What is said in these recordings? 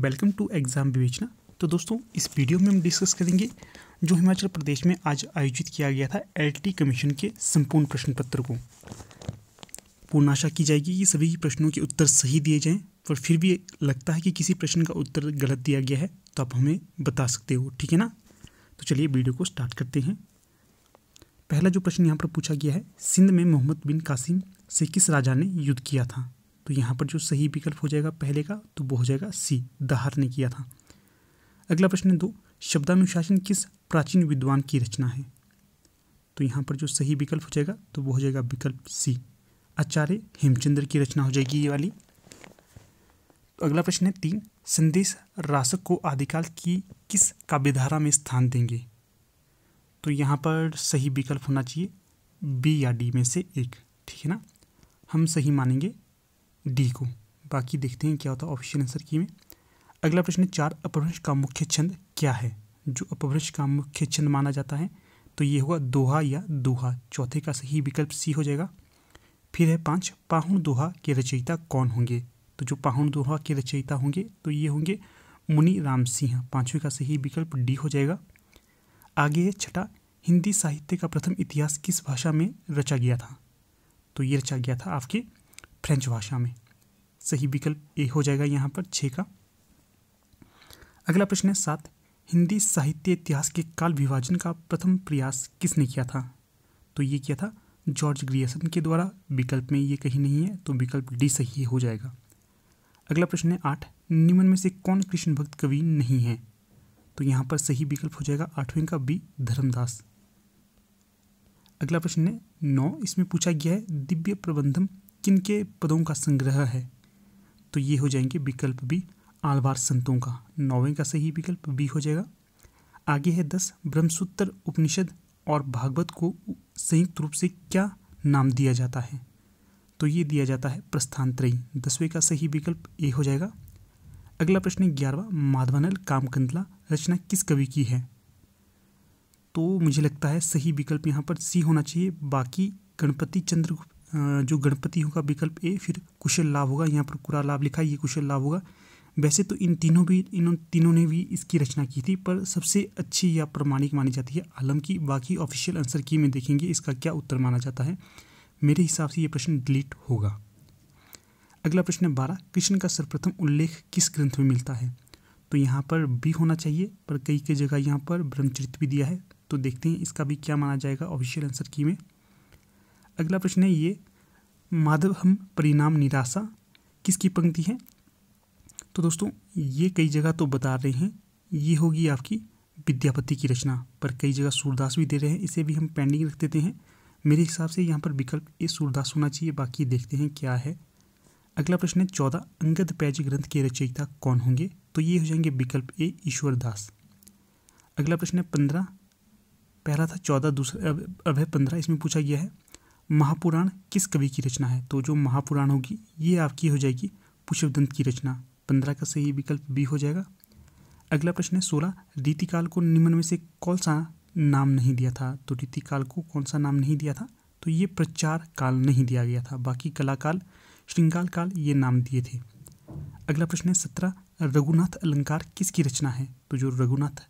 welcome to exam विवेचना तो दोस्तों इस वीडियो में हम डिस्कस करेंगे जो हिमाचल प्रदेश में आज आयोजित किया गया था एलटी कमीशन के संपूर्ण प्रश्न पत्र को पूर्ण आशा की जाएगी कि सभी प्रश्नों के उत्तर सही दिए जाएं पर फिर भी लगता है कि किसी प्रश्न का उत्तर गलत दिया गया है तो आप हमें बता सकते हो ठीक है ना तो चलिए वीडियो को स्टार्ट करते हैं पहला जो प्रश्न यहाँ पर पूछा गया है सिंध में मोहम्मद बिन कासिम से किस राजा ने युद्ध किया था तो यहाँ पर जो सही विकल्प हो जाएगा पहले का तो वो हो जाएगा सी दाहर ने किया था अगला प्रश्न दो शब्दानुशासन किस प्राचीन विद्वान की रचना है तो यहाँ पर जो सही विकल्प हो जाएगा तो वो हो जाएगा विकल्प सी आचार्य हेमचंद्र की रचना हो जाएगी ये वाली तो अगला प्रश्न है तीन संदेश रासक को आदिकाल की किस काव्यधारा में स्थान देंगे तो यहाँ पर सही विकल्प होना चाहिए बी या डी में से एक ठीक है ना हम सही मानेंगे डी को बाकी देखते हैं क्या होता है ऑप्शन आंसर की में अगला प्रश्न है चार अपभ्रंश का मुख्य छंद क्या है जो अपभ्रंश का मुख्य छंद माना जाता है तो ये होगा दोहा या दोहा चौथे का सही विकल्प सी हो जाएगा फिर है पाँच पाहुण दोहा के रचयिता कौन होंगे तो जो पाहुण दोहा के रचयिता होंगे तो ये होंगे मुनि राम सिंह पाँचवें का सही विकल्प डी हो जाएगा आगे है छठा हिंदी साहित्य का प्रथम इतिहास किस भाषा में रचा गया था तो ये रचा गया था आपके फ्रेंच भाषा में सही विकल्प ए हो जाएगा यहाँ पर छः का अगला प्रश्न है सात हिंदी साहित्य इतिहास के काल विभाजन का प्रथम प्रयास किसने किया था तो ये किया था जॉर्ज ग्रियसन के द्वारा विकल्प में ये कहीं नहीं है तो विकल्प डी सही हो जाएगा अगला प्रश्न है आठ निम्न में से कौन कृष्ण भक्त कवि नहीं है तो यहाँ पर सही विकल्प हो जाएगा आठवें का बी धर्मदास अगला प्रश्न है नौ इसमें पूछा गया है दिव्य प्रबंधम के पदों का संग्रह है तो ये हो जाएंगे विकल्प बी आलवार संतों का नौवें का सही विकल्प बी हो जाएगा आगे है दस ब्रह्मसूत्र उपनिषद और भागवत को संयुक्त रूप से क्या नाम दिया जाता है तो ये दिया जाता है प्रस्थान त्रयी दसवें का सही विकल्प ए हो जाएगा अगला प्रश्न ग्यारहवा माधवानल कामकंदला रचना किस कवि की है तो मुझे लगता है सही विकल्प यहाँ पर सी होना चाहिए बाकी गणपति चंद्रगुप्त जो गणपति होगा विकल्प ए फिर कुशल लाभ होगा यहाँ पर कुरा लाभ लिखा ये कुशल लाभ होगा वैसे तो इन तीनों भी इन तीनों ने भी इसकी रचना की थी पर सबसे अच्छी या प्रमाणिक मानी जाती है आलम की बाकी ऑफिशियल आंसर की में देखेंगे इसका क्या उत्तर माना जाता है मेरे हिसाब से ये प्रश्न डिलीट होगा अगला प्रश्न है बारह कृष्ण का सर्वप्रथम उल्लेख किस ग्रंथ में मिलता है तो यहाँ पर बी होना चाहिए पर कई कई जगह यहाँ पर ब्रह्मचरित भी दिया है तो देखते हैं इसका भी क्या माना जाएगा ऑफिशियल आंसर की में अगला प्रश्न है ये माधव हम परिणाम निराशा किसकी पंक्ति है तो दोस्तों ये कई जगह तो बता रहे हैं ये होगी आपकी विद्यापति की रचना पर कई जगह सूरदास भी दे रहे हैं इसे भी हम पेंडिंग रख देते हैं मेरे हिसाब से यहाँ पर विकल्प ए सूरदास होना चाहिए बाकी देखते हैं क्या है अगला प्रश्न है चौदह अंगद पैज ग्रंथ के रचयिता कौन होंगे तो ये हो जाएंगे विकल्प ए ईश्वरदास अगला प्रश्न है पंद्रह पहला था चौदह दूसरा अब है पंद्रह इसमें पूछा गया है महापुराण किस कवि की रचना है तो जो महापुराण होगी ये आपकी हो जाएगी पुष्पदंत की रचना पंद्रह का सही विकल्प बी हो जाएगा अगला प्रश्न है सोलह रीतिकाल को निम्न में से कौन सा नाम नहीं दिया था तो रीतिकाल को कौन सा नाम नहीं दिया था तो ये प्रचार काल नहीं दिया गया था बाकी कलाकाल श्रृंगाल काल ये नाम दिए थे अगला प्रश्न है सत्रह रघुनाथ अलंकार किसकी रचना है तो जो रघुनाथ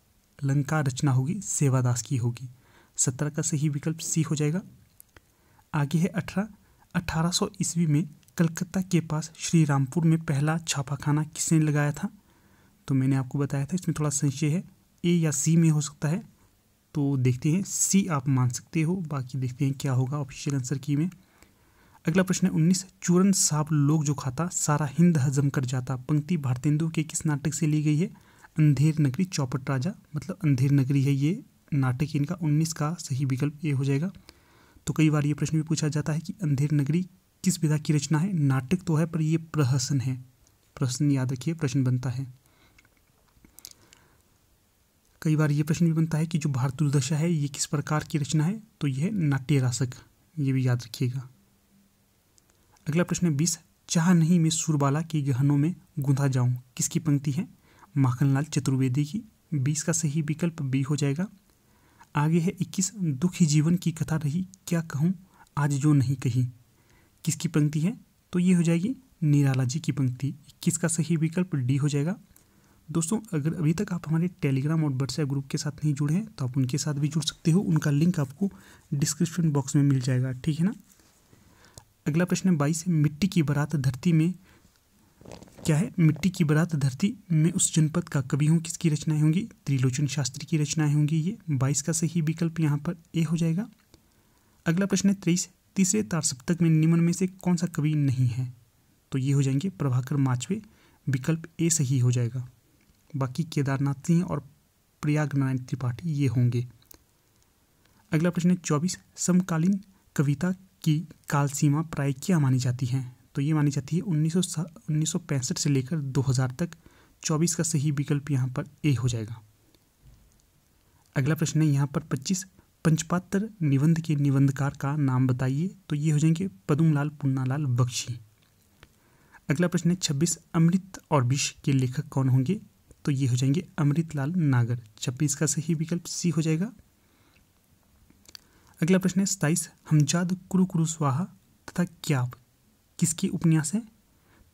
अलंकार रचना होगी सेवादास की होगी सत्रह का सही विकल्प सी हो जाएगा आगे है अठारह अठारह सौ ईस्वी में कलकत्ता के पास श्री रामपुर में पहला छापाखाना किसने लगाया था तो मैंने आपको बताया था इसमें थोड़ा संशय है ए या सी में हो सकता है तो देखते हैं सी आप मान सकते हो बाकी देखते हैं क्या होगा ऑफिशियल आंसर की में अगला प्रश्न है उन्नीस चूरन साहब लोग जो खाता सारा हिंद हजम कर जाता पंक्ति भारतेंदु के किस नाटक से ली गई है अंधेर नगरी चौपट राजा मतलब अंधेर नगरी है ये नाटक इनका उन्नीस का सही विकल्प ये हो जाएगा तो कई बार ये प्रश्न भी पूछा जाता है कि अंधेर नगरी किस विधा की रचना है नाटक तो है पर यह प्रहसन है प्रश्न याद रखिए प्रश्न बनता है कई बार ये प्रश्न भी बनता है कि जो भारत दुर्दशा है ये किस प्रकार की रचना है तो यह नाट्य रासक ये भी याद रखिएगा अगला प्रश्न है बीस चाह नहीं मैं सुरबाला के गहनों में गूंधा जाऊं किसकी पंक्ति है माखनलाल चतुर्वेदी की बीस का सही विकल्प बी हो जाएगा आगे है इक्कीस दुख जीवन की कथा रही क्या कहूँ आज जो नहीं कही किसकी पंक्ति है तो ये हो जाएगी निराला जी की पंक्ति इक्कीस का सही विकल्प डी हो जाएगा दोस्तों अगर अभी तक आप हमारे टेलीग्राम और व्हाट्सएप ग्रुप के साथ नहीं जुड़े हैं तो आप उनके साथ भी जुड़ सकते हो उनका लिंक आपको डिस्क्रिप्शन बॉक्स में मिल जाएगा ठीक है ना अगला प्रश्न है बाईस मिट्टी की बारात धरती में क्या है मिट्टी की बरात धरती में उस जनपद का कवि हूँ किसकी रचनाएं होंगी त्रिलोचन शास्त्री की रचनाएं होंगी ये बाईस का सही विकल्प यहाँ पर ए हो जाएगा अगला प्रश्न है तेईस तीसरे तार सप्तक में निम्न में से कौन सा कवि नहीं है तो ये हो जाएंगे प्रभाकर माचवे विकल्प ए सही हो जाएगा बाकी केदारनाथ सिंह और प्रयाग नारायण त्रिपाठी ये होंगे अगला प्रश्न है चौबीस समकालीन कविता की काल सीमा प्राय क्या मानी जाती है तो ये मानी जाती है उन्नीस उन्नीस से लेकर 2000 तक 24 का सही विकल्प यहाँ पर ए हो जाएगा अगला प्रश्न है यहाँ पर 25 पंचपात्र निबंध के निबंधकार का नाम बताइए तो ये हो जाएंगे पदुमलाल पुन्नालाल बख्शी अगला प्रश्न है छब्बीस अमृत और विष के लेखक कौन होंगे तो ये हो जाएंगे अमृतलाल नागर छब्बीस का सही विकल्प सी हो जाएगा अगला प्रश्न है सताइस हमजाद कुरु कुरु स्वाहा तथा क्या किसके उपन्यास है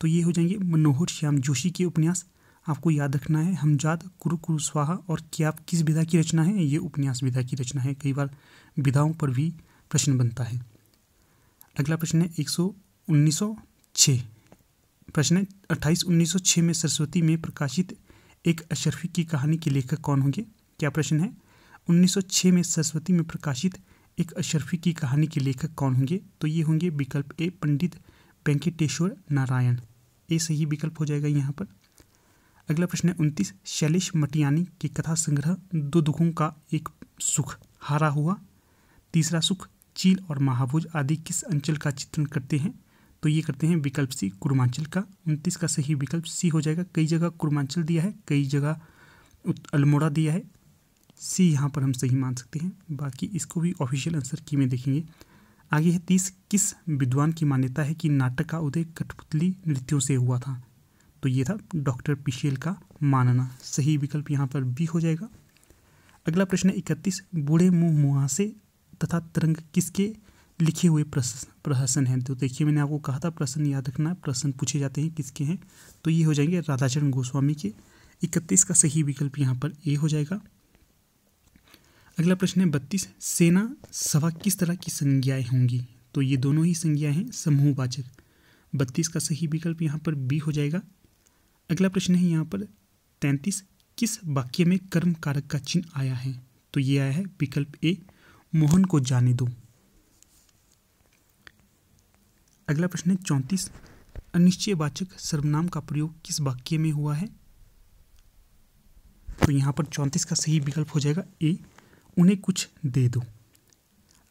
तो ये हो जाएंगे मनोहर श्याम जोशी के उपन्यास आपको याद रखना है हमजाद कुरु कुरु स्वाहा और क्या किस विधा की रचना है ये उपन्यास विधा की रचना है कई बार विधाओं पर भी प्रश्न बनता है अगला प्रश्न है एक सौ उन्नीस सौ प्रश्न है अट्ठाईस उन्नीस सौ में सरस्वती में प्रकाशित एक अशरफी की कहानी के लेखक कौन होंगे क्या प्रश्न है 1906 में सरस्वती में प्रकाशित एक अशरफी की कहानी के लेखक कौन होंगे तो ये होंगे विकल्प ए पंडित वेंकटेश्वर नारायण ये सही विकल्प हो जाएगा यहाँ पर अगला प्रश्न है उनतीस शैलेश मटियानी की कथा संग्रह दो दुखों का एक सुख हारा हुआ तीसरा सुख चील और महाभुज आदि किस अंचल का चित्रण करते हैं तो ये करते हैं विकल्प सी कुर्मांचल का उनतीस का सही विकल्प सी हो जाएगा कई जगह कुर्मांचल दिया है कई जगह अल्मोड़ा दिया है सी यहाँ पर हम सही मान सकते हैं बाकी इसको भी ऑफिशियल आंसर की में देखेंगे आगे है तीस किस विद्वान की मान्यता है कि नाटक का उदय कठपुतली नृत्यों से हुआ था तो ये था डॉक्टर पिशेल का मानना सही विकल्प यहाँ पर बी हो जाएगा अगला प्रश्न है इकतीस बूढ़े मुँह मुहासे तथा तरंग किसके लिखे हुए प्रहसन हैं तो देखिए मैंने आपको कहा था प्रश्न याद रखना प्रश्न पूछे जाते हैं किसके हैं तो ये हो जाएंगे राधाचरण गोस्वामी के इकतीस का सही विकल्प यहाँ पर ए हो जाएगा अगला प्रश्न है बत्तीस सेना सभा किस तरह की संज्ञाएं होंगी तो ये दोनों ही संज्ञाएं हैं समूहवाचक बत्तीस का सही विकल्प यहाँ पर बी हो जाएगा अगला प्रश्न है यहाँ पर तैंतीस किस वाक्य में कर्म कारक का चिन्ह आया है तो ये आया है विकल्प ए मोहन को जाने दो अगला प्रश्न है चौंतीस अनिश्चयवाचक सर्वनाम का प्रयोग किस वाक्य में हुआ है तो यहाँ पर चौंतीस का सही विकल्प हो जाएगा ए उन्हें कुछ दे दो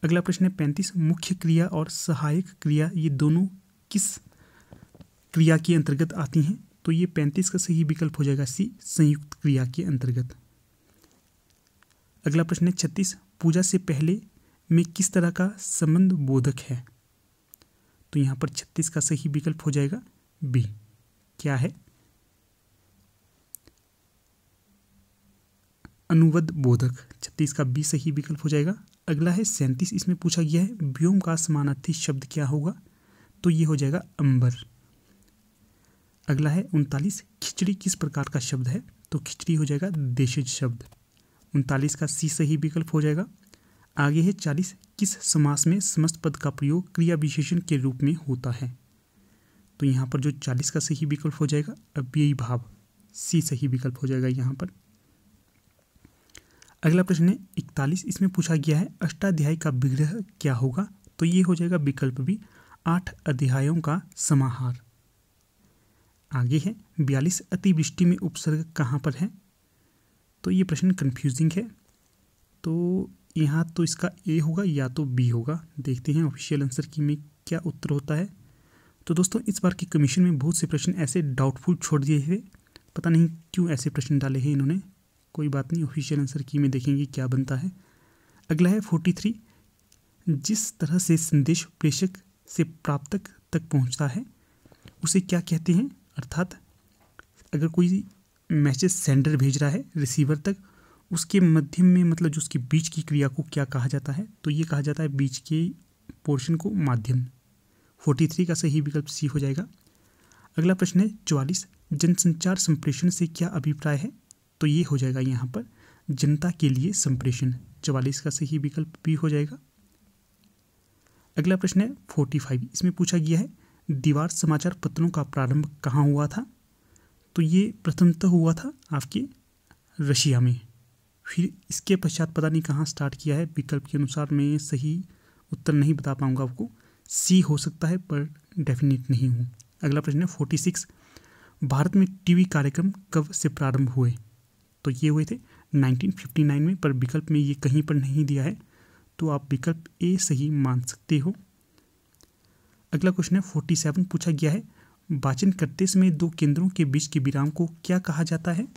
अगला प्रश्न है पैंतीस मुख्य क्रिया और सहायक क्रिया ये दोनों किस क्रिया के अंतर्गत आती हैं तो ये पैंतीस का सही विकल्प हो जाएगा सी संयुक्त क्रिया के अंतर्गत अगला प्रश्न है छत्तीस पूजा से पहले में किस तरह का संबंध बोधक है तो यहाँ पर छत्तीस का सही विकल्प हो जाएगा बी क्या है अनुवद बोधक छत्तीस का बी सही विकल्प हो जाएगा अगला है सैंतीस इसमें पूछा गया है व्योम का समानार्थी शब्द क्या होगा तो ये हो जाएगा अंबर अगला है उनतालीस खिचड़ी किस प्रकार का शब्द है तो खिचड़ी हो जाएगा देशज शब्द उनतालीस का सी सही विकल्प हो जाएगा आगे है चालीस किस समास में समस्त पद का प्रयोग क्रिया विशेषण के रूप में होता है तो यहाँ पर जो चालीस का सही विकल्प हो जाएगा अव्ययी भाव सी सही विकल्प हो जाएगा यहाँ पर अगला प्रश्न है इकतालीस इसमें पूछा गया है अष्टाध्याय का विग्रह क्या होगा तो ये हो जाएगा विकल्प भी आठ अध्यायों का समाहार आगे है बयालीस अतिवृष्टि में उपसर्ग कहाँ पर है तो ये प्रश्न कन्फ्यूजिंग है तो यहाँ तो इसका ए होगा या तो बी होगा देखते हैं ऑफिशियल आंसर की में क्या उत्तर होता है तो दोस्तों इस बार की कमीशन में बहुत से प्रश्न ऐसे डाउटफुल छोड़ दिए थे पता नहीं क्यों ऐसे प्रश्न डाले हैं इन्होंने कोई बात नहीं ऑफिशियल आंसर की में देखेंगे क्या बनता है अगला है फोर्टी थ्री जिस तरह से संदेश प्रेषक से प्राप्तक तक पहुंचता है उसे क्या कहते हैं अर्थात अगर कोई मैसेज सेंडर भेज रहा है रिसीवर तक उसके मध्यम में मतलब जो उसके बीच की क्रिया को क्या कहा जाता है तो ये कहा जाता है बीच के पोर्शन को माध्यम फोर्टी थ्री का सही विकल्प सी हो जाएगा अगला प्रश्न है चौवालीस जनसंचार संप्रेषण से क्या अभिप्राय है तो ये हो जाएगा यहाँ पर जनता के लिए संप्रेषण चवालीस का सही विकल्प भी हो जाएगा अगला प्रश्न है फोर्टी फाइव इसमें पूछा गया है दीवार समाचार पत्रों का प्रारंभ कहाँ हुआ था तो ये प्रथमतः हुआ था आपके रशिया में फिर इसके पश्चात पता नहीं कहाँ स्टार्ट किया है विकल्प के अनुसार मैं सही उत्तर नहीं बता पाऊंगा आपको सी हो सकता है पर डेफिनेट नहीं हूँ अगला प्रश्न है फोर्टी सिक्स भारत में टीवी कार्यक्रम कब से प्रारंभ हुए तो ये हुए थे 1959 में पर विकल्प में ये कहीं पर नहीं दिया है तो आप विकल्प ए सही मान सकते हो अगला क्वेश्चन है 47 पूछा गया है वाचन करते समय दो केंद्रों के बीच के विराम को क्या कहा जाता है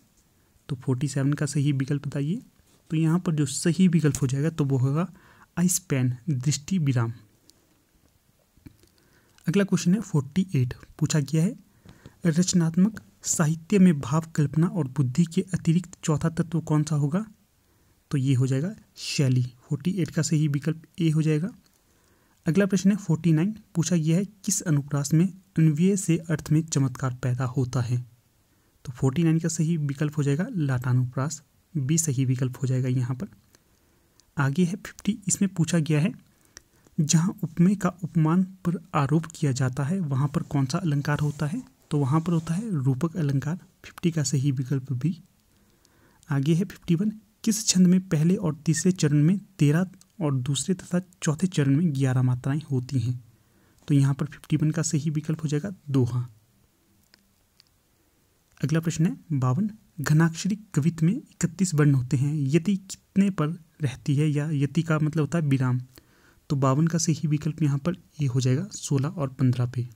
तो फोर्टी सेवन का सही विकल्प बताइए तो यहाँ पर जो सही विकल्प हो जाएगा तो वो होगा आइस पैन दृष्टि विराम अगला क्वेश्चन है फोर्टी एट पूछा गया है रचनात्मक साहित्य में भाव कल्पना और बुद्धि के अतिरिक्त चौथा तत्व कौन सा होगा तो ये हो जाएगा शैली फोर्टी एट का सही विकल्प ए हो जाएगा अगला प्रश्न है फोर्टी नाइन पूछा गया है किस अनुप्रास में अन्वय से अर्थ में चमत्कार पैदा होता है तो फोर्टी नाइन का सही विकल्प हो जाएगा लाटानुप्रास बी सही विकल्प हो जाएगा यहाँ पर आगे है फिफ्टी इसमें पूछा गया है जहाँ उपमेय का उपमान पर आरोप किया जाता है वहाँ पर कौन सा अलंकार होता है तो वहाँ पर होता है रूपक अलंकार फिफ्टी का सही विकल्प भी आगे है फिफ्टी वन किस छंद में पहले और तीसरे चरण में तेरह और दूसरे तथा चौथे चरण में ग्यारह मात्राएं होती हैं तो यहाँ पर फिफ्टी वन का सही विकल्प हो जाएगा दोहा अगला प्रश्न है बावन घनाक्षरी कवित में इकतीस वर्ण होते हैं यति कितने पर रहती है या यति का मतलब होता है विराम तो बावन का सही विकल्प यहाँ पर ये यह हो जाएगा सोलह और पंद्रह पे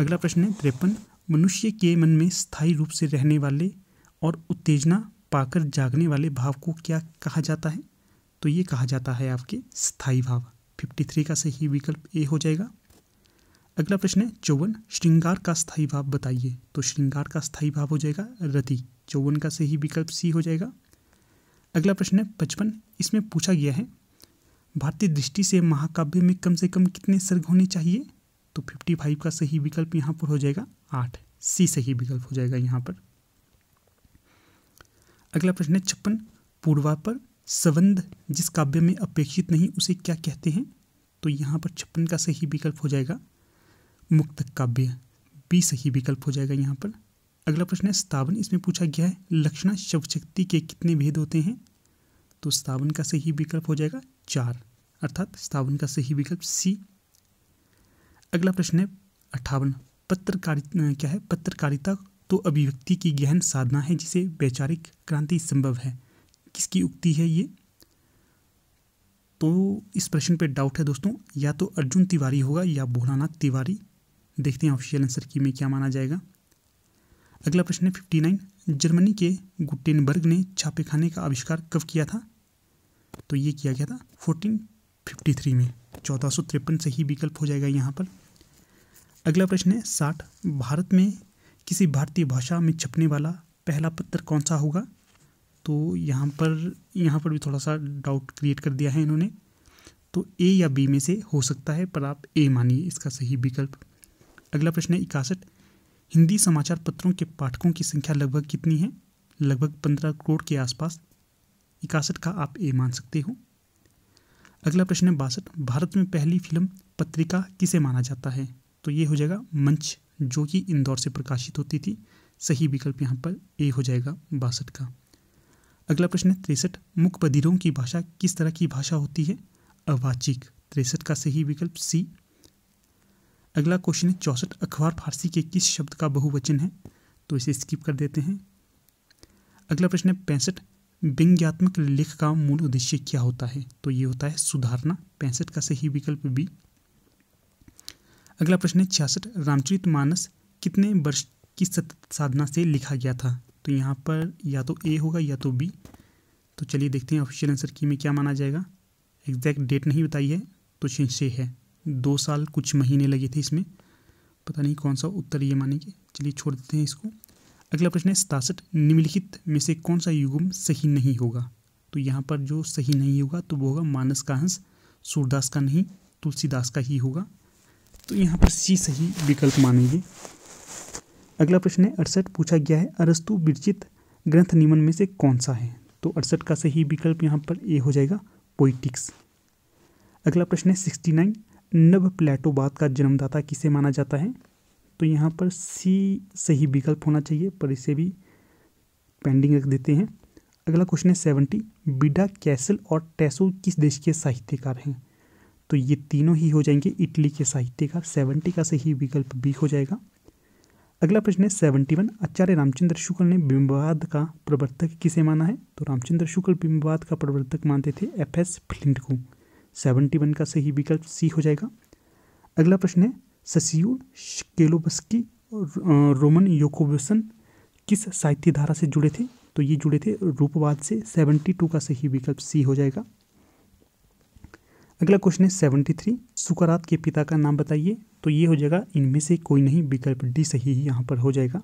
अगला प्रश्न है तिरपन मनुष्य के मन में स्थायी रूप से रहने वाले और उत्तेजना पाकर जागने वाले भाव को क्या कहा जाता है तो ये कहा जाता है आपके स्थायी भाव फिफ्टी थ्री का सही विकल्प ए हो जाएगा अगला प्रश्न है चौवन श्रृंगार का स्थायी भाव बताइए तो श्रृंगार का स्थायी भाव हो जाएगा रति चौवन का सही विकल्प सी हो जाएगा अगला प्रश्न है पचपन इसमें पूछा गया है भारतीय दृष्टि से महाकाव्य में कम से कम कितने सर्ग होने चाहिए तो फिफ्टी फाइव का सही विकल्प यहाँ पर हो जाएगा आठ सी सही विकल्प हो जाएगा यहाँ पर अगला प्रश्न है छप्पन पूर्वा पर संबंध जिस काव्य में अपेक्षित नहीं उसे क्या कहते हैं तो यहाँ पर छप्पन का सही विकल्प हो जाएगा मुक्त काव्य बी सही विकल्प हो जाएगा यहाँ पर अगला प्रश्न है स्तावन इसमें पूछा गया है लक्षणा शवशक्ति के कितने भेद होते हैं तो स्तावन का सही विकल्प हो जाएगा चार अर्थात स्तावन का सही विकल्प सी अगला प्रश्न है अट्ठावन पत्रकारिता क्या है पत्रकारिता तो अभिव्यक्ति की गहन साधना है जिसे वैचारिक क्रांति संभव है किसकी उक्ति है ये तो इस प्रश्न पे डाउट है दोस्तों या तो अर्जुन तिवारी होगा या भोलानाथ तिवारी देखते हैं ऑफिशियल आंसर की में क्या माना जाएगा अगला प्रश्न है फिफ्टी नाइन जर्मनी के गुटेनबर्ग ने छापेखाने का आविष्कार कब किया था तो ये किया गया था फोर्टीन फिफ्टी थ्री में चौदह सौ तिरपन सही विकल्प हो जाएगा यहाँ पर अगला प्रश्न है साठ भारत में किसी भारतीय भाषा में छपने वाला पहला पत्र कौन सा होगा तो यहाँ पर यहाँ पर भी थोड़ा सा डाउट क्रिएट कर दिया है इन्होंने तो ए या बी में से हो सकता है पर आप ए मानिए इसका सही विकल्प अगला प्रश्न है इकासठ हिंदी समाचार पत्रों के पाठकों की संख्या लगभग कितनी है लगभग पंद्रह करोड़ के आसपास इकासठ का आप ए मान सकते हो अगला प्रश्न है बासठ भारत में पहली फिल्म पत्रिका किसे माना जाता है तो ये हो जाएगा मंच जो कि इंदौर से प्रकाशित होती थी सही विकल्प यहाँ पर ए हो जाएगा बासठ का अगला प्रश्न है तिरसठ मुख बधिरों की भाषा किस तरह की भाषा होती है अवाचिक तिरसठ का सही विकल्प सी अगला क्वेश्चन है चौसठ अखबार फारसी के किस शब्द का बहुवचन है तो इसे स्किप कर देते हैं अगला प्रश्न है पैंसठ व्यंग्यात्मक लेख का मूल उद्देश्य क्या होता है तो ये होता है सुधारना पैंसठ का सही विकल्प बी अगला प्रश्न है छियासठ रामचरित मानस कितने वर्ष की सतत साधना से लिखा गया था तो यहाँ पर या तो ए होगा या तो बी तो चलिए देखते हैं ऑफिशियल आंसर की में क्या माना जाएगा एग्जैक्ट डेट नहीं बताई है तो से है दो साल कुछ महीने लगे थे इसमें पता नहीं कौन सा उत्तर ये मानेंगे चलिए छोड़ देते हैं इसको अगला प्रश्न है सतासठ निम्नलिखित में से कौन सा युगम सही नहीं होगा तो यहाँ पर जो सही नहीं होगा तो वो होगा मानस का हंस सूरदास का नहीं तुलसीदास का ही होगा तो यहाँ पर सी सही विकल्प मानेंगे अगला प्रश्न है अड़सठ पूछा गया है अरस्तु विरचित ग्रंथ नियमन में से कौन सा है तो अड़सठ का सही विकल्प यहाँ पर ए हो जाएगा पोइटिक्स अगला प्रश्न है सिक्सटी नाइन नव प्लेटोबाद का जन्मदाता किसे माना जाता है तो यहाँ पर सी सही विकल्प होना चाहिए पर इसे भी पेंडिंग रख देते हैं अगला क्वेश्चन है सेवेंटी बिडा कैसल और टैसो किस देश के साहित्यकार हैं तो ये तीनों ही हो जाएंगे इटली के साहित्य का सेवेंटी का सही विकल्प बी हो जाएगा अगला प्रश्न है सेवेंटी वन आचार्य रामचंद्र शुक्ल ने बिंबवाद का प्रवर्तक किसे माना है तो रामचंद्र शुक्ल बिंबवाद का प्रवर्तक मानते थे एफ एस फ्लिंट को सेवेंटी वन का सही विकल्प सी हो जाएगा अगला प्रश्न है ससियो केलोबस्की रोमन योकोबसन किस साहित्य धारा से जुड़े थे तो ये जुड़े थे रूपवाद से सेवेंटी टू का सही विकल्प सी हो जाएगा अगला क्वेश्चन है सेवेंटी थ्री सुकरात के पिता का नाम बताइए तो ये हो जाएगा इनमें से कोई नहीं विकल्प डी सही ही यहाँ पर हो जाएगा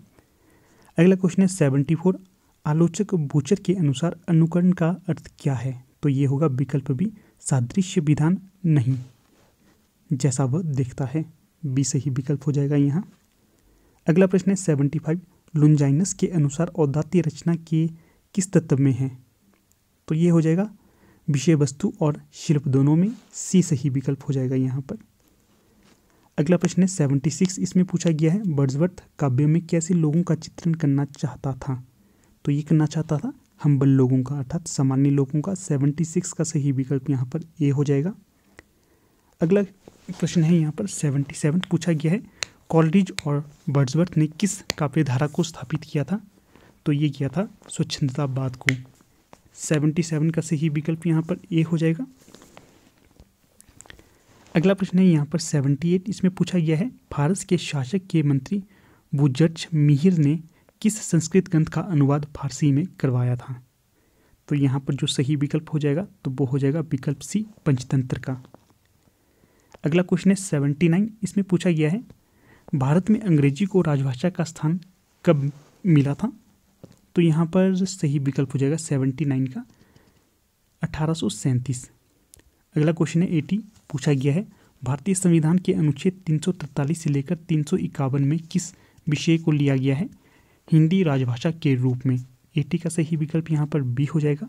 अगला क्वेश्चन है सेवेंटी फोर आलोचक बोचर के अनुसार अनुकरण का अर्थ क्या है तो ये होगा विकल्प बी सादृश्य विधान नहीं जैसा वह देखता है बी सही विकल्प हो जाएगा यहाँ अगला प्रश्न है सेवेंटी फाइव लुंजाइनस के अनुसार औदात्य रचना के किस तत्व में है तो ये हो जाएगा विषय वस्तु और शिल्प दोनों में सी सही विकल्प हो जाएगा यहाँ पर अगला प्रश्न है सेवेंटी सिक्स इसमें पूछा गया है बर्ड्सवर्थ काव्य में कैसे लोगों का चित्रण करना चाहता था तो ये करना चाहता था हम्बल लोगों का अर्थात सामान्य लोगों का सेवेंटी सिक्स का सही विकल्प यहाँ पर ए हो जाएगा अगला प्रश्न है यहाँ पर सेवेंटी सेवन पूछा गया है कॉलरिज और बर्ड्सवर्थ ने किस काव्य धारा को स्थापित किया था तो ये किया था स्वच्छंदतावाद को सेवेंटी सेवन का सही विकल्प यहाँ पर ए हो जाएगा अगला प्रश्न है यहाँ पर सेवेंटी एट इसमें पूछा गया है फारस के शासक के मंत्री बुजर्ज मिहिर ने किस संस्कृत ग्रंथ का अनुवाद फारसी में करवाया था तो यहाँ पर जो सही विकल्प हो जाएगा तो वो हो जाएगा विकल्प सी पंचतंत्र का अगला क्वेश्चन है सेवेंटी नाइन इसमें पूछा गया है भारत में अंग्रेजी को राजभाषा का स्थान कब मिला था तो यहाँ पर सही विकल्प हो जाएगा सेवेंटी नाइन का अठारह अगला क्वेश्चन है एटी पूछा गया है भारतीय संविधान के अनुच्छेद 343 से लेकर तीन में किस विषय को लिया गया है हिंदी राजभाषा के रूप में एटी का सही विकल्प यहाँ पर बी हो जाएगा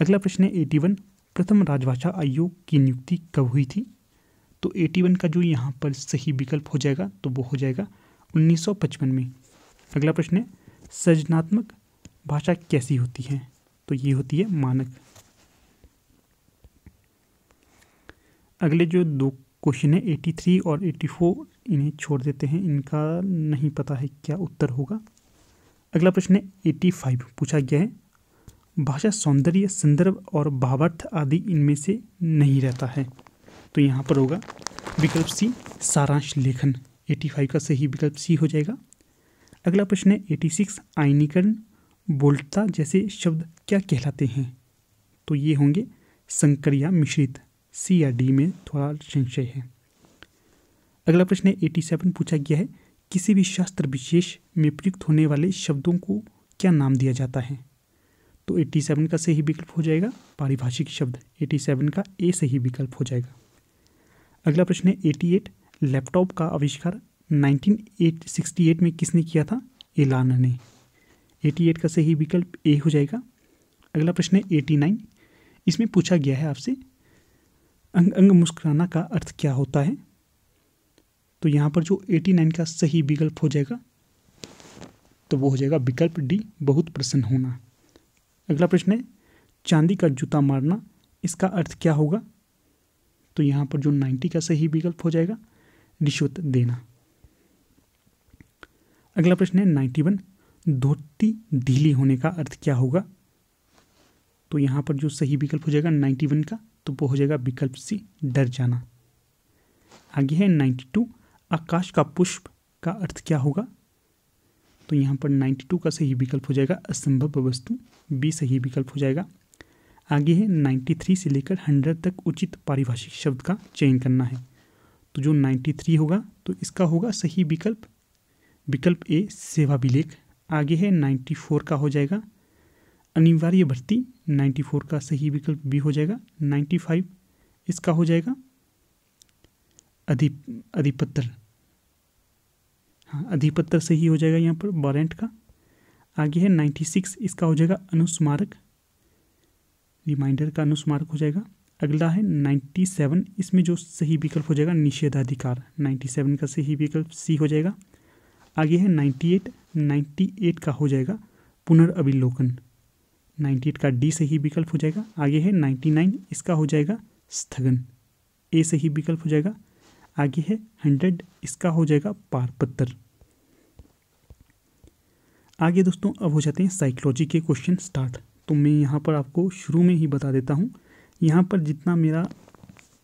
अगला प्रश्न है एटी वन प्रथम राजभाषा आयोग की नियुक्ति कब हुई थी तो एटी वन का जो यहाँ पर सही विकल्प हो जाएगा तो वो हो जाएगा 1955 में अगला प्रश्न है सृजनात्मक भाषा कैसी होती है तो ये होती है मानक अगले जो दो क्वेश्चन है एटी थ्री और एटी फोर इन्हें छोड़ देते हैं इनका नहीं पता है क्या उत्तर होगा अगला प्रश्न है एटी फाइव पूछा गया है भाषा सौंदर्य संदर्भ और भावार्थ आदि इनमें से नहीं रहता है तो यहाँ पर होगा विकल्प सी सारांश लेखन एटी फाइव का सही विकल्प सी हो जाएगा अगला प्रश्न है एटी सिक्स आयनीकरण बोल्टता जैसे शब्द क्या कहलाते हैं तो ये होंगे संकर या मिश्रित सी या डी में थोड़ा संशय है अगला प्रश्न है एटी सेवन पूछा गया है किसी भी शास्त्र विशेष में प्रयुक्त होने वाले शब्दों को क्या नाम दिया जाता है तो एट्टी सेवन का सही विकल्प हो जाएगा पारिभाषिक शब्द एटी सेवन का ए सही विकल्प हो जाएगा अगला प्रश्न है एटी एट लैपटॉप का आविष्कार 1968 में किसने किया था एलाना ने 88 का सही विकल्प ए हो जाएगा अगला प्रश्न है 89 इसमें पूछा गया है आपसे अंग अंग मुस्कुराना का अर्थ क्या होता है तो यहाँ पर जो 89 का सही विकल्प हो जाएगा तो वो हो जाएगा विकल्प डी बहुत प्रसन्न होना अगला प्रश्न है चांदी का जूता मारना इसका अर्थ क्या होगा तो यहाँ पर जो 90 का सही विकल्प हो जाएगा रिश्वत देना अगला प्रश्न है नाइन्टी वन धोती ढीली होने का अर्थ क्या होगा तो यहाँ पर जो सही विकल्प हो जाएगा नाइन्टी वन का तो वो हो जाएगा विकल्प सी डर जाना आगे है नाइन्टी टू आकाश का पुष्प का अर्थ क्या होगा तो यहाँ पर नाइन्टी टू का सही विकल्प हो जाएगा असंभव वस्तु बी सही विकल्प हो जाएगा आगे है नाइन्टी थ्री से लेकर हंड्रेड तक उचित पारिभाषिक शब्द का चयन करना है तो जो नाइन्टी थ्री होगा तो इसका होगा सही विकल्प विकल्प ए सेवाभिलेख आगे है नाइन्टी फोर का हो जाएगा अनिवार्य भर्ती नाइन्टी फोर का सही विकल्प बी हो जाएगा नाइन्टी फाइव इसका हो जाएगा अधिप अधिपत्र हाँ अधिपत्र सही हो जाएगा यहाँ पर वारंट का आगे है नाइन्टी सिक्स इसका हो जाएगा अनुस्मारक रिमाइंडर का अनुस्मारक हो जाएगा अगला है नाइन्टी सेवन इसमें जो सही विकल्प हो जाएगा निषेधाधिकार नाइन्टी सेवन का सही विकल्प सी हो जाएगा आगे है नाइन्टी एट नाइन्टी एट का हो जाएगा पुनर्विलोकन नाइन्टी एट का डी सही विकल्प हो जाएगा आगे है नाइन्टी नाइन इसका हो जाएगा स्थगन ए सही विकल्प हो जाएगा आगे है हंड्रेड इसका हो जाएगा पारपत्र आगे दोस्तों अब हो जाते हैं साइकोलॉजी के क्वेश्चन स्टार्ट तो मैं यहाँ पर आपको शुरू में ही बता देता हूँ यहाँ पर जितना मेरा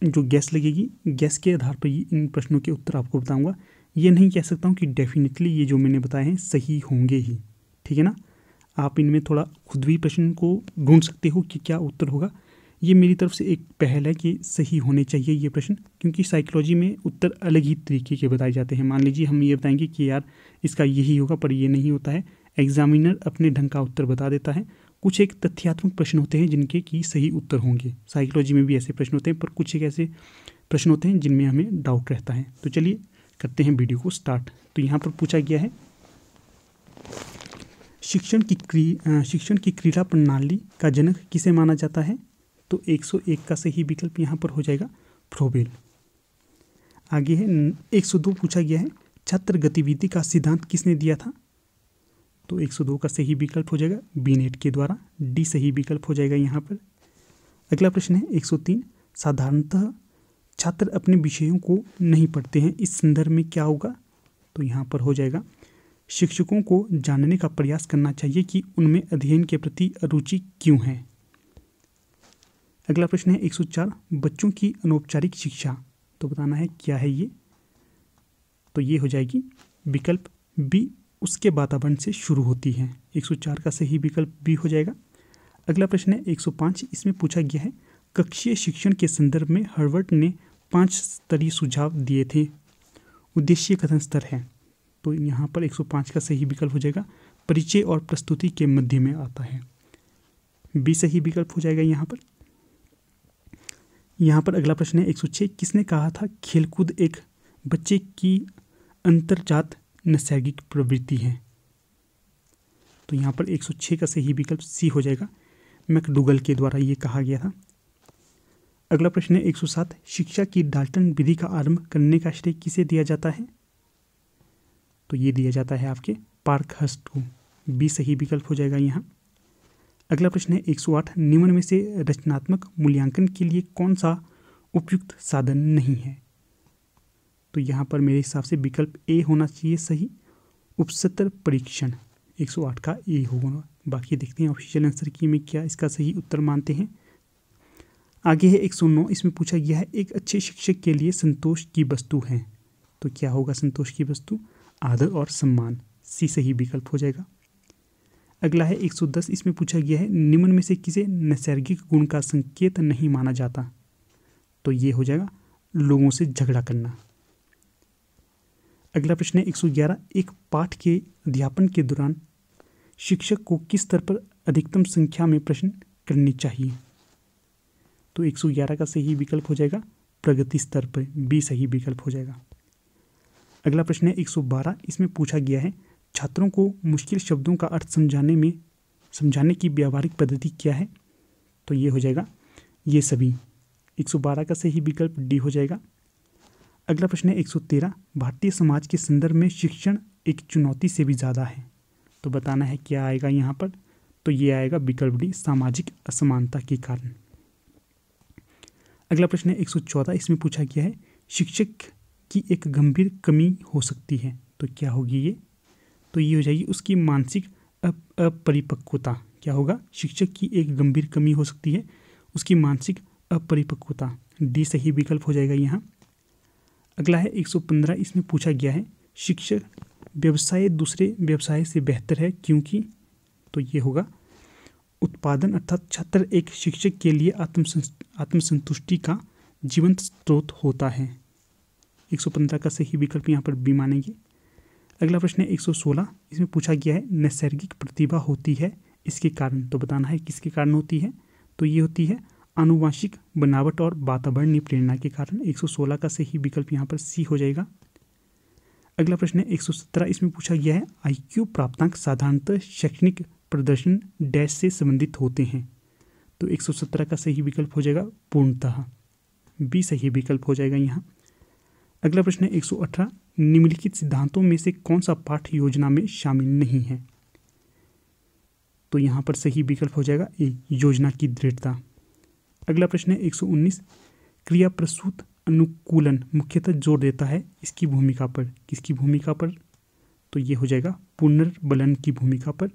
जो गैस लगेगी गैस के आधार पर इन प्रश्नों के उत्तर आपको बताऊँगा ये नहीं कह सकता हूँ कि डेफिनेटली ये जो मैंने बताए हैं सही होंगे ही ठीक है ना आप इनमें थोड़ा खुद भी प्रश्न को ढूंढ सकते हो कि क्या उत्तर होगा ये मेरी तरफ से एक पहल है कि सही होने चाहिए ये प्रश्न क्योंकि साइकोलॉजी में उत्तर अलग ही तरीके के बताए जाते हैं मान लीजिए हम ये बताएंगे कि यार इसका यही होगा पर यह नहीं होता है एग्जामिनर अपने ढंग का उत्तर बता देता है कुछ एक तथ्यात्मक प्रश्न होते हैं जिनके कि सही उत्तर होंगे साइकोलॉजी में भी ऐसे प्रश्न होते हैं पर कुछ एक ऐसे प्रश्न होते हैं जिनमें हमें डाउट रहता है तो चलिए करते हैं वीडियो को स्टार्ट तो यहाँ पर पूछा गया है शिक्षण की क्री शिक्षण की क्रीड़ा प्रणाली का जनक किसे माना जाता है तो 101 का सही विकल्प यहाँ पर हो जाएगा फ्रोबेल आगे है 102 पूछा गया है छात्र गतिविधि का सिद्धांत किसने दिया था तो 102 का सही विकल्प हो जाएगा बीनेट के द्वारा डी सही विकल्प हो जाएगा यहाँ पर अगला प्रश्न है 103 साधारणतः छात्र अपने विषयों को नहीं पढ़ते हैं इस संदर्भ में क्या होगा तो यहाँ पर हो जाएगा शिक्षकों को जानने का प्रयास करना चाहिए कि उनमें अध्ययन के प्रति रुचि क्यों है अगला प्रश्न है 104 बच्चों की अनौपचारिक शिक्षा तो बताना है क्या है ये तो ये हो जाएगी विकल्प बी उसके वातावरण से शुरू होती है 104 का सही विकल्प बी हो जाएगा अगला प्रश्न है 105 इसमें पूछा गया है कक्षीय शिक्षण के संदर्भ में हर्वर्ट ने पांच स्तरीय सुझाव दिए थे उद्देश्य कथन स्तर है तो यहाँ पर 105 का सही विकल्प हो जाएगा परिचय और प्रस्तुति के मध्य में आता है बी सही विकल्प हो जाएगा यहाँ पर यहाँ पर अगला प्रश्न है 106 किसने कहा था खेलकूद एक बच्चे की अंतर्जात नैसर्गिक प्रवृत्ति है तो यहाँ पर 106 का सही विकल्प सी हो जाएगा मैकडूगल के द्वारा ये कहा गया था अगला प्रश्न है 107 शिक्षा की डाल्टन विधि का आरंभ करने का श्रेय किसे दिया जाता है तो ये दिया जाता है आपके पार्क हस्ट को बी सही विकल्प हो जाएगा यहाँ अगला प्रश्न है 108 निम्न में से रचनात्मक मूल्यांकन के लिए कौन सा उपयुक्त साधन नहीं है तो यहाँ पर मेरे हिसाब से विकल्प ए होना चाहिए सही उपसत्तर परीक्षण 108 का ए होगा बाकी देखते हैं ऑफिशियल आंसर की में क्या इसका सही उत्तर मानते हैं आगे है एक सौ नौ इसमें पूछा गया है एक अच्छे शिक्षक के लिए संतोष की वस्तु है तो क्या होगा संतोष की वस्तु आदर और सम्मान सी सही विकल्प हो जाएगा अगला है 110 इसमें पूछा गया है निम्न में से किसे नैसर्गिक गुण का संकेत नहीं माना जाता तो ये हो जाएगा लोगों से झगड़ा करना अगला प्रश्न है 111 एक पाठ के अध्यापन के दौरान शिक्षक को किस स्तर पर अधिकतम संख्या में प्रश्न करने चाहिए तो 111 का सही विकल्प हो जाएगा प्रगति स्तर पर बी सही विकल्प हो जाएगा अगला प्रश्न है 112 इसमें पूछा गया है छात्रों को मुश्किल शब्दों का अर्थ समझाने में समझाने की व्यावहारिक पद्धति क्या है तो ये हो जाएगा ये सभी 112 का सही विकल्प डी हो जाएगा अगला प्रश्न है 113 भारतीय समाज के संदर्भ में शिक्षण एक चुनौती से भी ज़्यादा है तो बताना है क्या आएगा यहाँ पर तो ये आएगा विकल्प डी सामाजिक असमानता के कारण अगला प्रश्न है एक सौ चौदह इसमें पूछा गया है शिक्षक की एक गंभीर कमी हो सकती है तो क्या होगी ये तो ये हो जाएगी उसकी मानसिक अपरिपक्वता क्या होगा शिक्षक की एक गंभीर कमी हो सकती है उसकी मानसिक अपरिपक्वता डी सही विकल्प हो जाएगा यहाँ अगला है 115 इसमें पूछा गया है शिक्षक व्यवसाय दूसरे व्यवसाय से बेहतर है क्योंकि तो ये होगा उत्पादन अर्थात छात्र एक शिक्षक के लिए आत्म आत्मसंतुष्टि का जीवंत स्रोत होता है एक सौ पंद्रह का सही विकल्प यहाँ पर बी मानेंगे अगला प्रश्न है एक सौ सोलह इसमें पूछा गया है नैसर्गिक प्रतिभा होती है इसके कारण तो बताना है किसके कारण होती है तो ये होती है आनुवांशिक बनावट और वातावरणीय प्रेरणा के कारण 116 का सही विकल्प यहाँ पर सी हो जाएगा अगला प्रश्न है 117 इसमें पूछा गया है आईक्यू प्राप्तांक साधारणतः शैक्षणिक प्रदर्शन डैश से संबंधित होते हैं तो 117 का सही विकल्प हो जाएगा पूर्णतः बी सही विकल्प हो जाएगा यहाँ अगला प्रश्न है 118 निम्नलिखित सिद्धांतों में से कौन सा पाठ योजना में शामिल नहीं है तो यहाँ पर सही विकल्प हो जाएगा ए योजना की दृढ़ता अगला प्रश्न है 119 क्रिया प्रसूत अनुकूलन मुख्यतः जोर देता है इसकी भूमिका पर किसकी भूमिका पर तो ये हो जाएगा पुनर्बलन की भूमिका पर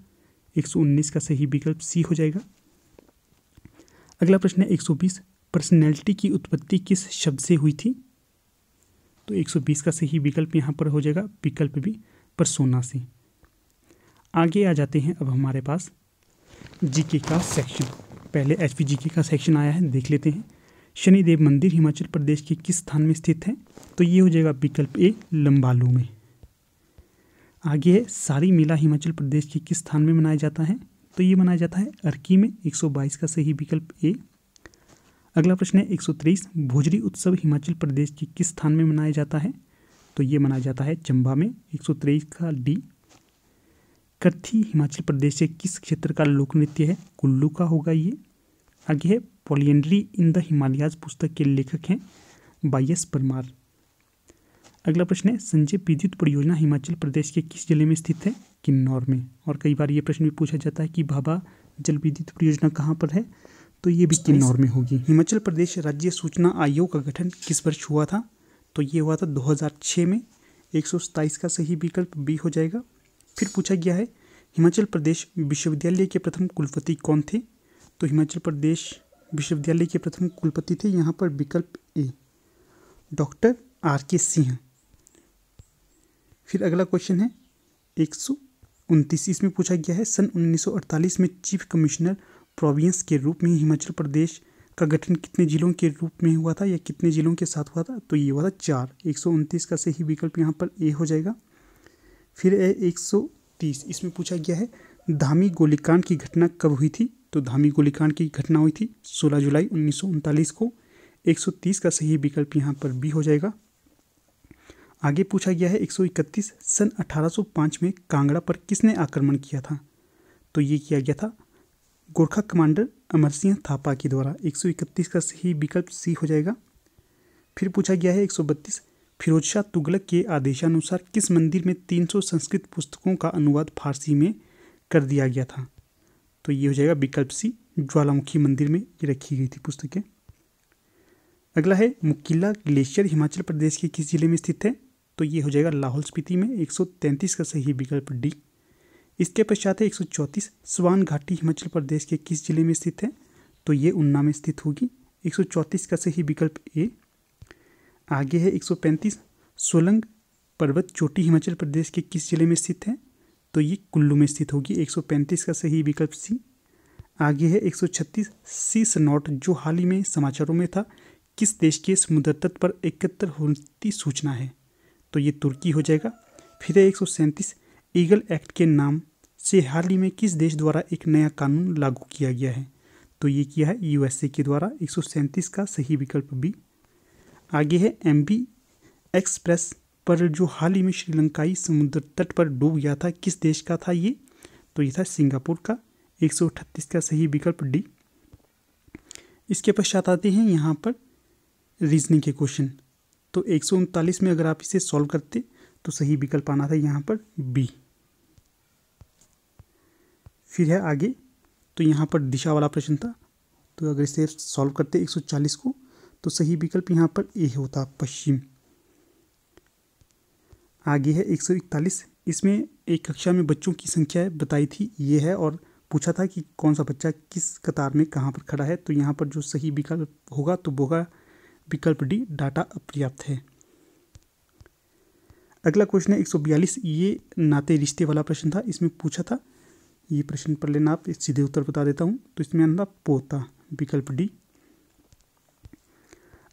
119 का सही विकल्प सी हो जाएगा अगला प्रश्न है 120 पर्सनैलिटी की उत्पत्ति किस शब्द से हुई थी तो 120 का सही विकल्प यहाँ पर हो जाएगा विकल्प भी परसोना से आगे आ जाते हैं अब हमारे पास जीके का सेक्शन पहले एच जीके का सेक्शन आया है देख लेते हैं शनिदेव मंदिर हिमाचल प्रदेश के किस स्थान में स्थित है तो ये हो जाएगा विकल्प ए लंबालू में आगे है सारी मेला हिमाचल प्रदेश के किस स्थान में मनाया जाता है तो ये मनाया जाता है अर्की में 122 का सही विकल्प ए अगला प्रश्न है 123 भोजरी उत्सव हिमाचल प्रदेश के किस स्थान में मनाया जाता है तो ये मनाया जाता है चंबा में 123 का डी कथी हिमाचल प्रदेश के किस क्षेत्र का लोक नृत्य है कुल्लू का होगा ये आगे है पोलियंड्री इन द हिमालयाज पुस्तक के लेखक हैं बाई परमार अगला प्रश्न है संजय विद्युत परियोजना हिमाचल प्रदेश के किस जिले में स्थित है किन्नौर में और कई बार ये प्रश्न भी पूछा जाता है कि भाभा जल विद्युत परियोजना कहाँ पर है तो ये भी किन्नौर में होगी हिमाचल प्रदेश राज्य सूचना आयोग का गठन किस वर्ष हुआ था तो ये हुआ था 2006 में एक का सही विकल्प बी हो जाएगा फिर पूछा गया है हिमाचल प्रदेश विश्वविद्यालय के प्रथम कुलपति कौन थे तो हिमाचल प्रदेश विश्वविद्यालय के प्रथम कुलपति थे यहाँ पर विकल्प ए डॉक्टर आर के सिंह फिर अगला क्वेश्चन है एक सौ उनतीस इसमें पूछा गया है सन 1948 में चीफ कमिश्नर प्रोविंस के रूप में हिमाचल प्रदेश का गठन कितने जिलों के रूप में हुआ था या कितने जिलों के साथ हुआ था तो ये हुआ था चार एक का सही विकल्प यहाँ पर ए हो जाएगा फिर ए एक इसमें पूछा गया है धामी गोलीकांड की घटना कब हुई थी तो धामी गोलीकांड की घटना हुई थी 16 जुलाई उन्नीस को 130 का सही विकल्प यहाँ पर बी हो जाएगा आगे पूछा गया है 131 सन 1805 में कांगड़ा पर किसने आक्रमण किया था तो ये किया गया था गोरखा कमांडर अमर सिंह थापा के द्वारा 131 का सही विकल्प सी हो जाएगा फिर पूछा गया है 132 फिरोज शाह तुगलक के आदेशानुसार किस मंदिर में 300 संस्कृत पुस्तकों का अनुवाद फारसी में कर दिया गया था तो ये हो जाएगा विकल्प सी ज्वालामुखी मंदिर में ये रखी गई थी पुस्तकें अगला है मुकिला ग्लेशियर हिमाचल प्रदेश के किस जिले में स्थित है तो ये हो जाएगा लाहौल स्पीति में 133 का सही विकल्प डी इसके पश्चात है एक सौ स्वान घाटी हिमाचल प्रदेश के किस जिले में स्थित है तो ये उन्ना में स्थित होगी 134 का सही विकल्प ए आगे है 135 सोलंग पर्वत चोटी हिमाचल प्रदेश के किस जिले में स्थित है तो ये कुल्लू में स्थित होगी एक का सही विकल्प सी आगे है एक सी सनॉट जो हाल ही में समाचारों में था किस देश के समुद्र तट पर एकत्र होती सूचना है तो ये तुर्की हो जाएगा फिर सौ एक ईगल एक्ट के नाम से हाल ही में किस देश द्वारा एक नया कानून लागू किया गया है तो ये किया है यूएसए के द्वारा एक का सही विकल्प बी आगे है एम एक्सप्रेस पर जो हाल ही में श्रीलंकाई समुद्र तट पर डूब गया था किस देश का था ये तो ये था सिंगापुर का एक का सही विकल्प डी इसके पश्चात आते हैं यहाँ पर रीजनिंग के क्वेश्चन तो एक में अगर आप इसे सॉल्व करते तो सही विकल्प आना था यहाँ पर बी फिर है आगे तो यहाँ पर दिशा वाला प्रश्न था तो अगर इसे सॉल्व करते 140 को तो सही विकल्प यहाँ पर ए होता पश्चिम आगे है 141 इसमें एक कक्षा में बच्चों की संख्या बताई थी ये है और पूछा था कि कौन सा बच्चा किस कतार में कहाँ पर खड़ा है तो यहाँ पर जो सही विकल्प होगा तो होगा विकल्प डी डाटा अपर्याप्त है अगला क्वेश्चन है एक सौ बयालीस ये नाते रिश्ते वाला प्रश्न था इसमें पूछा था ये प्रश्न पर लेना आप सीधे उत्तर बता देता हूँ तो इसमें आंदा पोता विकल्प डी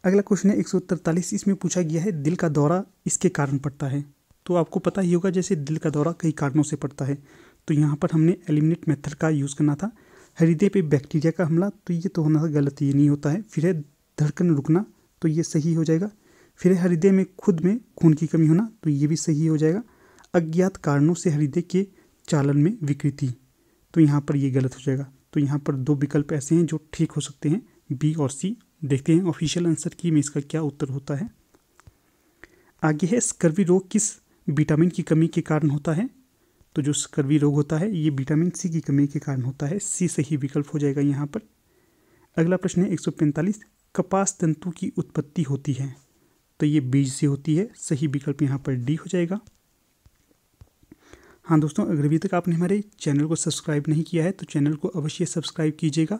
अगला क्वेश्चन है एक सौ तरतालीस इसमें पूछा गया है दिल का दौरा इसके कारण पड़ता है तो आपको पता ही होगा जैसे दिल का दौरा कई कारणों से पड़ता है तो यहाँ पर हमने एलिमिनेट मेथड का यूज़ करना था हृदय पे बैक्टीरिया का हमला तो ये तो होना गलत ये नहीं होता है फिर है धड़कन रुकना तो ये सही हो जाएगा फिर हृदय में खुद में खून की कमी होना तो ये भी सही हो जाएगा अज्ञात कारणों से हृदय के चालन में विकृति तो यहाँ पर ये गलत हो जाएगा तो यहाँ पर दो विकल्प ऐसे हैं जो ठीक हो सकते हैं बी और सी देखते हैं ऑफिशियल आंसर की में इसका क्या उत्तर होता है आगे है स्कर्वी रोग किस विटामिन की कमी के कारण होता है तो जो स्कर्वी रोग होता है ये विटामिन सी की कमी के कारण होता है सी सही विकल्प हो जाएगा यहाँ पर अगला प्रश्न है 145 कपास तंतु की उत्पत्ति होती है तो ये बीज से होती है सही विकल्प यहाँ पर डी हो जाएगा हाँ दोस्तों अगर अभी तक आपने हमारे चैनल को सब्सक्राइब नहीं किया है तो चैनल को अवश्य सब्सक्राइब कीजिएगा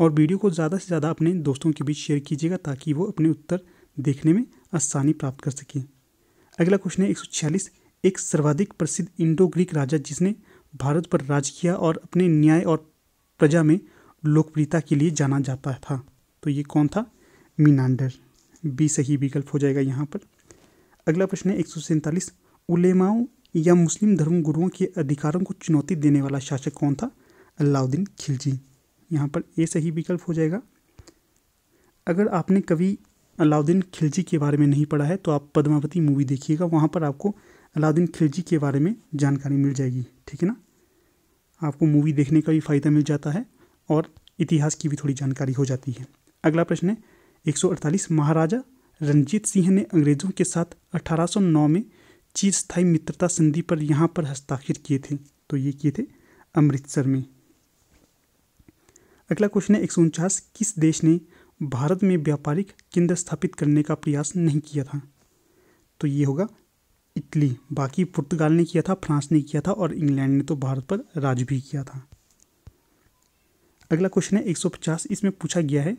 और वीडियो को ज़्यादा से ज़्यादा अपने दोस्तों के बीच शेयर कीजिएगा ताकि वो अपने उत्तर देखने में आसानी प्राप्त कर सकें अगला क्वेश्चन है एक एक सर्वाधिक प्रसिद्ध इंडो ग्रीक राजा जिसने भारत पर राज किया और अपने न्याय और प्रजा में लोकप्रियता के लिए जाना जाता था तो ये कौन था मीनांडर बी सही विकल्प हो जाएगा यहाँ पर अगला प्रश्न है एक सौ सैंतालीस उलेमाओं या मुस्लिम धर्म गुरुओं के अधिकारों को चुनौती देने वाला शासक कौन था अलाउद्दीन खिलजी यहाँ पर ए सही विकल्प हो जाएगा अगर आपने कभी अलाउद्दीन खिलजी के बारे में नहीं पढ़ा है तो आप पद्मावती मूवी देखिएगा वहाँ पर आपको अलाउद्दीन खिलजी के बारे में जानकारी मिल जाएगी ठीक है ना आपको मूवी देखने का भी फ़ायदा मिल जाता है और इतिहास की भी थोड़ी जानकारी हो जाती है अगला प्रश्न है 148 महाराजा रंजीत सिंह ने अंग्रेजों के साथ 1809 में चीरस्थायी मित्रता संधि पर यहाँ पर हस्ताक्षर किए थे तो ये किए थे अमृतसर में अगला क्वेश्चन है एक किस देश ने भारत में व्यापारिक केंद्र स्थापित करने का प्रयास नहीं किया था तो ये होगा इटली बाकी पुर्तगाल ने किया था फ्रांस ने किया था और इंग्लैंड ने तो भारत पर राज भी किया था अगला क्वेश्चन है 150 इसमें पूछा गया है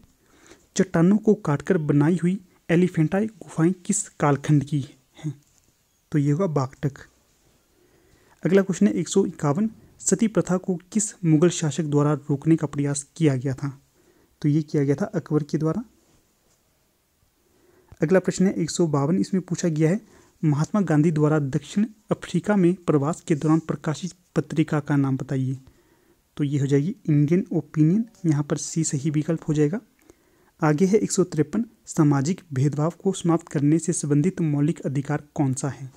चट्टानों को काटकर बनाई हुई एलिफेंटाई गुफाएं किस कालखंड की हैं तो ये होगा बागटक अगला क्वेश्चन है एक सौ इक्यावन सती प्रथा को किस मुगल शासक द्वारा रोकने का प्रयास किया गया था तो ये किया गया था अकबर के द्वारा अगला प्रश्न है एक सौ बावन इसमें पूछा गया है महात्मा गांधी द्वारा दक्षिण अफ्रीका में प्रवास के दौरान प्रकाशित पत्रिका का नाम बताइए तो ये हो जाएगी इंडियन ओपिनियन यहाँ पर सी सही विकल्प हो जाएगा आगे है एक सामाजिक भेदभाव को समाप्त करने से संबंधित मौलिक अधिकार कौन सा है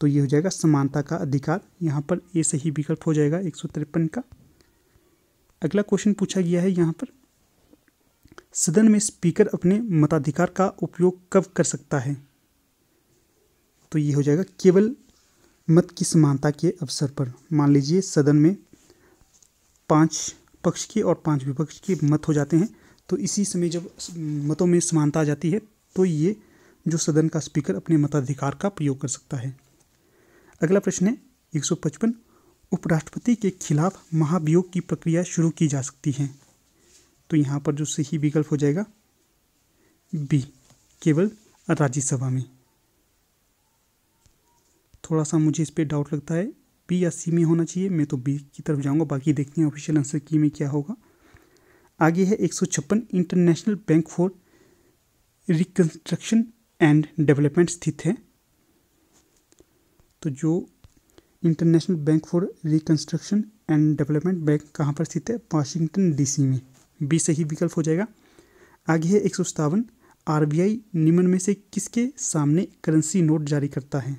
तो ये हो जाएगा समानता का अधिकार यहाँ पर ये सही विकल्प हो जाएगा एक का अगला क्वेश्चन पूछा गया है यहाँ पर सदन में स्पीकर अपने मताधिकार का उपयोग कब कर सकता है तो ये हो जाएगा केवल मत की समानता के अवसर पर मान लीजिए सदन में पांच पक्ष के और पांच विपक्ष के मत हो जाते हैं तो इसी समय जब मतों में समानता आ जाती है तो ये जो सदन का स्पीकर अपने मताधिकार का प्रयोग कर सकता है अगला प्रश्न है एक सौ पचपन उपराष्ट्रपति के खिलाफ महाभियोग की प्रक्रिया शुरू की जा सकती है तो यहाँ पर जो सही विकल्प हो जाएगा बी केवल राज्यसभा में थोड़ा सा मुझे इस पर डाउट लगता है बी या सी में होना चाहिए मैं तो बी की तरफ जाऊँगा बाकी देखते हैं ऑफिशियल आंसर की में क्या होगा आगे है एक international bank for reconstruction and development स्थित है तो जो international bank for reconstruction and development bank कहाँ पर स्थित है वाशिंगटन डीसी में बी सही विकल्प हो जाएगा आगे है एक सौ आर निम्न में से किसके सामने करेंसी नोट जारी करता है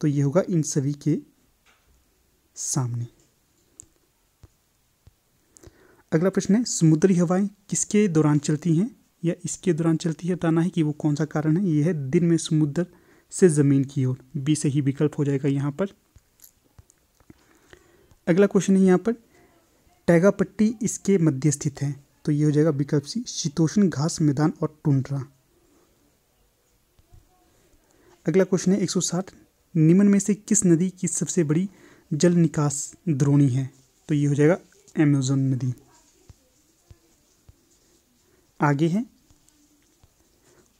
तो ये होगा इन सभी के सामने अगला प्रश्न है समुद्री हवाएं किसके दौरान चलती हैं या इसके दौरान चलती है बताना है कि वो कौन सा कारण है यह है दिन में समुद्र से ज़मीन की ओर बी से ही विकल्प हो जाएगा यहाँ पर अगला क्वेश्चन है यहाँ पर टैगा पट्टी इसके मध्य स्थित है तो ये हो जाएगा विकल्प सी शीतोषण घास मैदान और टुंड्रा अगला क्वेश्चन है 160 निम्न में से किस नदी की सबसे बड़ी जल निकास द्रोणी है तो ये हो जाएगा एमेजोन नदी आगे है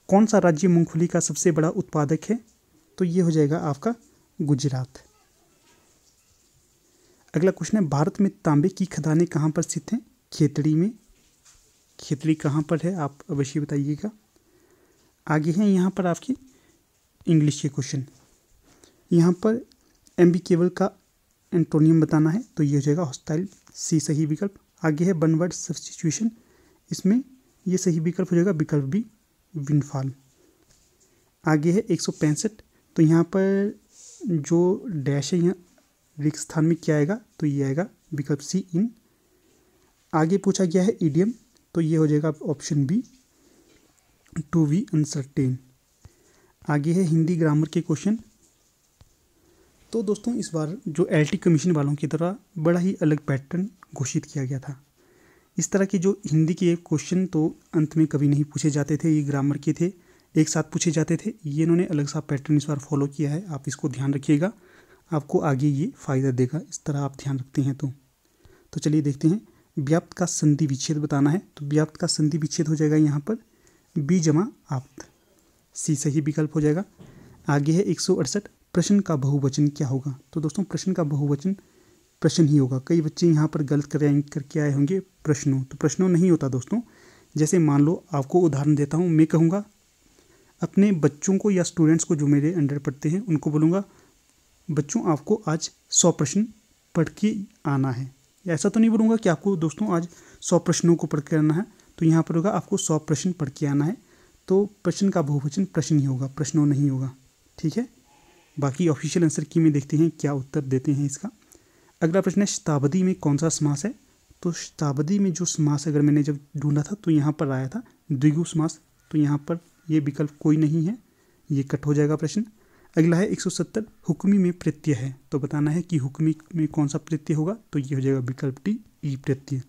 कौन सा राज्य मूंगफली का सबसे बड़ा उत्पादक है तो ये हो जाएगा आपका गुजरात अगला क्वेश्चन है भारत में तांबे की खदानें कहाँ पर स्थित हैं खेतड़ी में खेतड़ी कहाँ पर है आप अवश्य बताइएगा आगे हैं यहाँ पर आपकी इंग्लिश के क्वेश्चन यहाँ पर एम बी केवल का एंटोनियम बताना है तो ये हो जाएगा हॉस्टाइल सी सही विकल्प आगे है वन वर्ड सब्सटीट्यूशन इसमें ये सही विकल्प हो जाएगा विकल्प बी विनफॉल आगे है एक सौ पैंसठ तो यहाँ पर जो डैश है यहाँ रिक्त स्थान में क्या आएगा तो ये आएगा विकल्प सी इन आगे पूछा गया है ईडीएम तो ये हो जाएगा ऑप्शन बी टू वी अनसर्टेन आगे है हिंदी ग्रामर के क्वेश्चन तो दोस्तों इस बार जो एल कमीशन वालों की तरह बड़ा ही अलग पैटर्न घोषित किया गया था इस तरह के जो हिंदी के क्वेश्चन तो अंत में कभी नहीं पूछे जाते थे ये ग्रामर के थे एक साथ पूछे जाते थे ये इन्होंने अलग सा पैटर्न इस बार फॉलो किया है आप इसको ध्यान रखिएगा आपको आगे ये फ़ायदा देगा इस तरह आप ध्यान रखते हैं तो तो चलिए देखते हैं व्याप्त का संधि विच्छेद बताना है तो व्याप्त का संधि विच्छेद हो जाएगा यहाँ पर बी जमा आप्त सी सही विकल्प हो जाएगा आगे है एक प्रश्न का बहुवचन क्या होगा तो दोस्तों प्रश्न का बहुवचन प्रश्न ही होगा कई बच्चे यहाँ पर गलत क्रैंक करके आए होंगे प्रश्नों तो प्रश्नों नहीं होता दोस्तों जैसे मान लो आपको उदाहरण देता हूँ मैं कहूँगा अपने बच्चों को या स्टूडेंट्स को जो मेरे अंडर पढ़ते हैं उनको बोलूँगा बच्चों आपको आज सौ प्रश्न पढ़ के आना है ऐसा तो नहीं बोलूँगा कि आपको दोस्तों आज सौ प्रश्नों को पढ़ के आना है तो यहाँ पर होगा आपको सौ प्रश्न पढ़ के आना है तो प्रश्न का बहुवचन प्रश्न ही होगा प्रश्नों नहीं होगा ठीक है बाकी ऑफिशियल आंसर की में देखते हैं क्या उत्तर देते हैं इसका अगला प्रश्न है शताब्दी में कौन सा समास है तो शताब्दी में जो समास अगर मैंने जब ढूंढा था तो यहाँ पर आया था द्विगु समास तो यहाँ पर ये विकल्प कोई नहीं है ये कट हो जाएगा प्रश्न अगला है 170 हुक्मी में प्रत्यय है तो बताना है कि हुक्मी में कौन सा प्रत्यय होगा तो ये हो जाएगा विकल्प टी ई प्रत्यय